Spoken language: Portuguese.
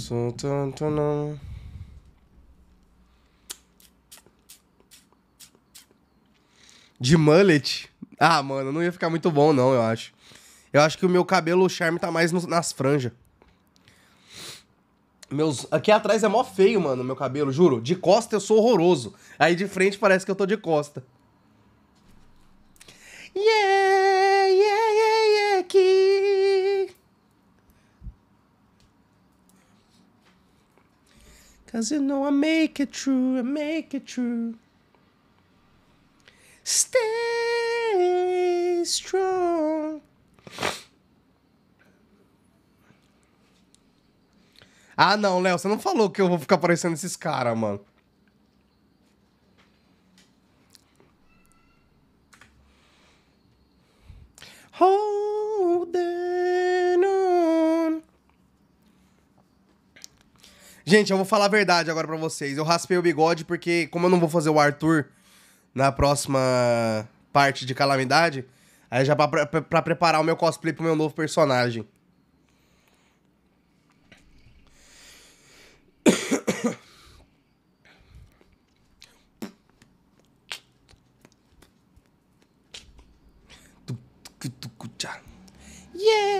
Santantanam. De mullet? Ah, mano, não ia ficar muito bom, não, eu acho. Eu acho que o meu cabelo, o charme tá mais no, nas franjas. Meus... Aqui atrás é mó feio, mano, meu cabelo, juro. De costa eu sou horroroso. Aí de frente parece que eu tô de costa. Yeah! Cause you know I make it true, I make it true. Stay strong. Ah, não, Léo, você não falou que eu vou ficar parecendo esses caras, mano. Gente, eu vou falar a verdade agora para vocês. Eu raspei o bigode porque, como eu não vou fazer o Arthur na próxima parte de Calamidade, aí já pra, pra, pra preparar o meu cosplay pro meu novo personagem. Yeah!